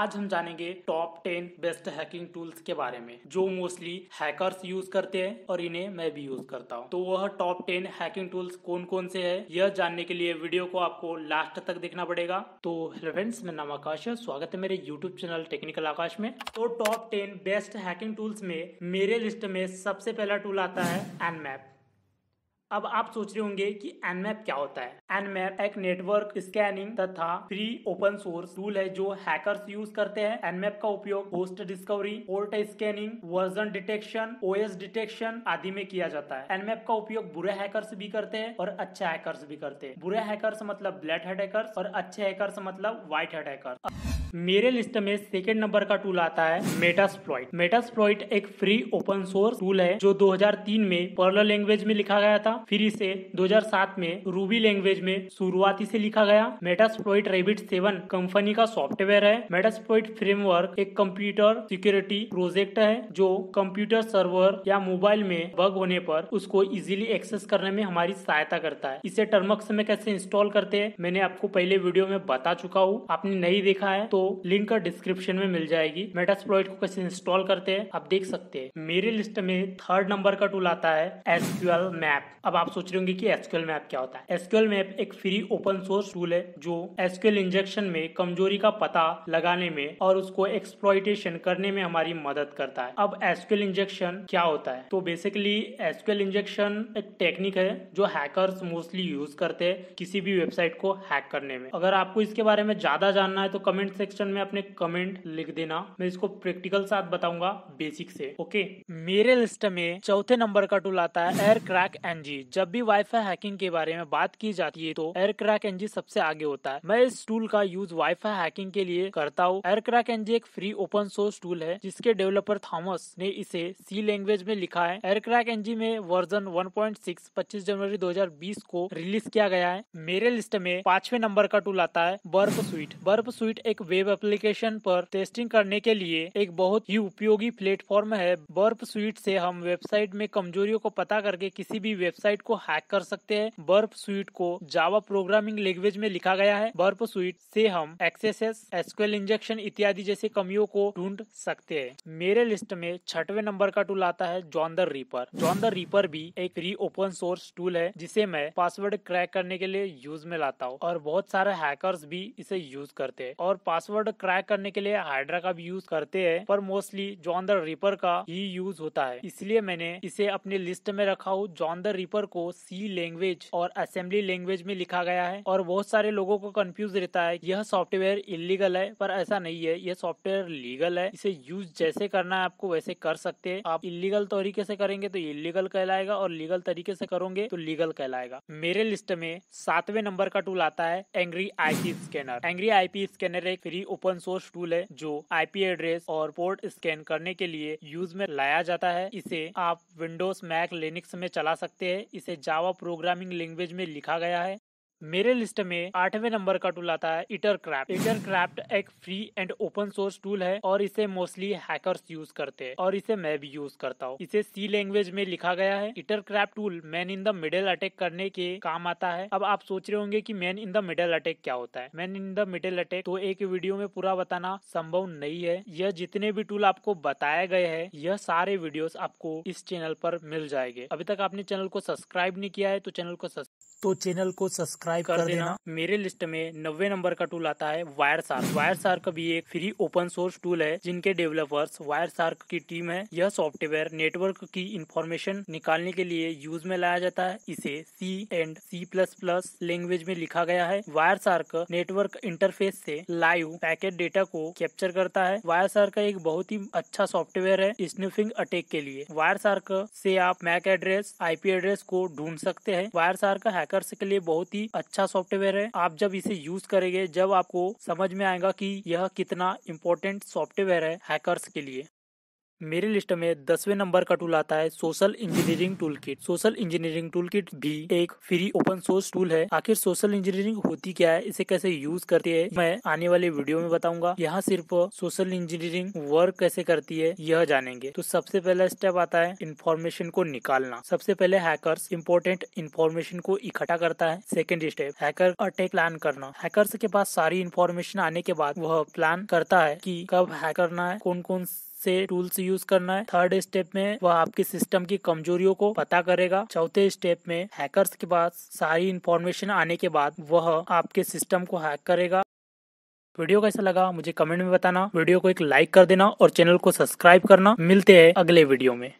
आज हम जानेंगे top ten best hacking tools के बारे में जो मोस्टली हैकर्स यूज करते हैं और इन्हें मैं भी यूज करता हूँ तो वह टॉप टेन हैकिंग टूल्स कौन कौन से है यह जानने के लिए वीडियो को आपको लास्ट तक देखना पड़ेगा तो हेलो फ्रेंड्स मेरा नाम आकाश है स्वागत है मेरे यूट्यूब चैनल टेक्निकल आकाश में तो top ten best hacking tools में मेरे लिस्ट में सबसे पहला टूल आता है एनमैप अब आप सोच रहे होंगे कि एनमैप क्या होता है एनमैप एक नेटवर्क स्कैनिंग तथा फ्री ओपन सोर्स टूल है जो हैकर्स यूज करते हैं एनमैप का उपयोग host discovery port scanning version detection OS detection आदि में किया जाता है एनमैप का उपयोग बुरे हैकर्स भी करते हैं और अच्छे हैकर्स भी करते हैं बुरे हैकर्स मतलब ब्लैक हेड हैकर्स और अच्छे हैकर्स मतलब व्हाइट हेड हैकर्स मेरे लिस्ट में सेकेंड नंबर का टूल आता है मेटास्प्लॉइट मेटास्प्लॉइट एक फ्री ओपन सोर्स टूल है जो 2003 में पर्ल लैंग्वेज में लिखा गया था फिर इसे 2007 में रूबी लैंग्वेज में शुरुआती से लिखा गया मेटास्प्लॉइट रेबिट सेवन कंपनी का सॉफ्टवेयर है मेटास्प्लॉइट फ्रेमवर्क एक कंप्यूटर सिक्योरिटी प्रोजेक्ट है जो कंप्यूटर सर्वर या मोबाइल में बग होने पर उसको इजिली एक्सेस करने में हमारी सहायता करता है इसे टर्मक्स में कैसे इंस्टॉल करते हैं मैंने आपको पहले वीडियो में बता चुका हूँ आपने नहीं देखा है तो आपको लिंक डिस्क्रिप्शन में मिल जाएगी मेटास्प्लॉइट को कैसे इंस्टॉल करते हैं आप देख सकते हैं मेरे लिस्ट में थर्ड नंबर का टूल आता है एसक्यूएल मैप अब आप सोच रहे होंगे कि एसक्यूएल मैप क्या होता है एसक्यूएल मैप एक फ्री ओपन सोर्स टूल है जो एसक्यूएल इंजेक्शन में कमजोरी का पता लगाने में और उसको एक्सप्लॉइटेशन करने में हमारी मदद करता है अब एसक्यूएल इंजेक्शन क्या होता है तो बेसिकली एसक्यूएल इंजेक्शन एक टेक्निक है जो हैकर्स मोस्टली यूज करते हैं किसी भी वेबसाइट को हैक करने में अगर आपको इसके बारे में ज्यादा जानना है तो कमेंट से सेक्शन में अपने कमेंट लिख देना मैं इसको प्रैक्टिकल साथ बताऊंगा बेसिक से ओके मेरे लिस्ट में चौथे नंबर का टूल आता है एयर क्रैक एनजी जब भी वाईफाई हैकिंग के बारे में बात की जाती है तो एयर क्रैक एनजी सबसे आगे होता है मैं इस टूल का यूज वाईफाई हैकिंग के लिए करता हूँ एयर क्रैक एनजी एक फ्री ओपन सोर्स टूल है जिसके डेवलपर थॉमस ने इसे सी लैंग्वेज में लिखा है एयर क्रैक एनजी में वर्जन सिक्स पच्चीस जनवरी बीस को रिलीज किया गया है मेरे लिस्ट में पांचवे नंबर का टूल आता है बर्फ स्वीट बर्फ स्वीट एक वेब वेब एप्लीकेशन पर टेस्टिंग करने के लिए एक बहुत ही उपयोगी प्लेटफॉर्म है बर्फ स्वीट से हम वेबसाइट में कमजोरियों को पता करके किसी भी वेबसाइट को हैक कर सकते हैं बर्फ स्वीट को जावा प्रोग्रामिंग लैंग्वेज में लिखा गया है बर्फ स्वीट से हम एक्सेस एसक्यूएल इंजेक्शन इत्यादि जैसे कमियों को ढूंढ सकते हैं मेरे लिस्ट में छठवे नंबर का टूल आता है John the Ripper John the Ripper भी एक री ओपन सोर्स टूल है जिसे मैं पासवर्ड क्रैक करने के लिए यूज में लाता हूँ और बहुत सारे हैकर्स भी इसे यूज करते हैं और पासवर्ड पासवर्ड क्रैक करने के लिए हाइड्रा का भी यूज करते हैं पर मोस्टली जॉन द रिपर का ही यूज होता है इसलिए मैंने इसे अपने लिस्ट में रखा हूँ जॉन द रिपर को सी लैंग्वेज और असेंबली लैंग्वेज में लिखा गया है और बहुत सारे लोगों को कंफ्यूज रहता है यह सॉफ्टवेयर इलीगल है पर ऐसा नहीं है यह सॉफ्टवेयर लीगल है इसे यूज जैसे करना है आपको वैसे कर सकते हैं आप इलीगल तरीके से करेंगे तो इलीगल कहलाएगा और लीगल तरीके से करोगे तो लीगल कहलाएगा मेरे लिस्ट में सातवें नंबर का टूल आता है Angry IP scanner Angry IP scanner एक free free open source tool है जो आईपी एड्रेस और पोर्ट स्कैन करने के लिए यूज में लाया जाता है इसे आप विंडोज मैक लिनक्स में चला सकते हैं इसे जावा प्रोग्रामिंग लैंग्वेज में लिखा गया है मेरे लिस्ट में आठवें नंबर का टूल आता है इटर क्राफ्ट इटर क्राफ्ट एक free and open source tool है और इसे मोस्टली हैकर्स यूज करते हैं और इसे मैं भी यूज करता हूँ इसे सी लैंग्वेज में लिखा गया है Ettercap tool man in the middle attack करने के काम आता है अब आप सोच रहे होंगे की man in the middle attack क्या होता है man in the middle attack तो एक वीडियो में पूरा बताना संभव नहीं है यह जितने भी टूल आपको बताए गए है यह सारे वीडियो आपको इस चैनल पर मिल जाएंगे अभी तक आपने चैनल को सब्सक्राइब नहीं किया है तो चैनल को तो चैनल को सब्सक्राइब कर, कर देना।, देना मेरे लिस्ट में नब्बे नंबर का टूल आता है वायर सार्क वायर सार्क भी एक फ्री ओपन सोर्स टूल है जिनके डेवलपर्स वायर सार्क की टीम है यह सॉफ्टवेयर नेटवर्क की इंफॉर्मेशन निकालने के लिए यूज में लाया जाता है इसे C and C plus plus language में लिखा गया है वायर सार्क नेटवर्क इंटरफेस से लाइव पैकेट डेटा को कैप्चर करता है वायर सार्क एक बहुत ही अच्छा सॉफ्टवेयर है स्निफिंग अटैक के लिए वायर सार्क से आप मैक एड्रेस आईपी एड्रेस को ढूंढ सकते हैं वायर सार्क है हैकर्स के लिए बहुत ही अच्छा सॉफ्टवेयर है आप जब इसे यूज करेंगे जब आपको समझ में आएगा कि यह कितना इम्पोर्टेंट सॉफ्टवेयर है हैकर्स के लिए मेरी लिस्ट में दसवें नंबर का टूल आता है social engineering tool kit social engineering tool kit भी एक फ्री ओपन सोर्स टूल है आखिर सोशल इंजीनियरिंग होती क्या है इसे कैसे यूज करती है मैं आने वाले वीडियो में बताऊंगा यहाँ सिर्फ सोशल इंजीनियरिंग वर्क कैसे करती है यह जानेंगे तो सबसे पहला स्टेप आता है इन्फॉर्मेशन को निकालना सबसे पहले हैकर इम्पोर्टेंट इन्फॉर्मेशन को इकट्ठा करता है second step hacker attack plan करना हैकर के पास सारी इन्फॉर्मेशन आने के बाद वह प्लान करता है की कब हैक करना है कौन कौन से टूल्स यूज करना है थर्ड स्टेप में वह आपके सिस्टम की कमजोरियों को पता करेगा चौथे स्टेप में हैकर्स के पास सारी इंफॉर्मेशन आने के बाद वह आपके सिस्टम को हैक करेगा वीडियो कैसा लगा मुझे कमेंट में बताना वीडियो को एक लाइक कर देना और चैनल को सब्सक्राइब करना मिलते हैं अगले वीडियो में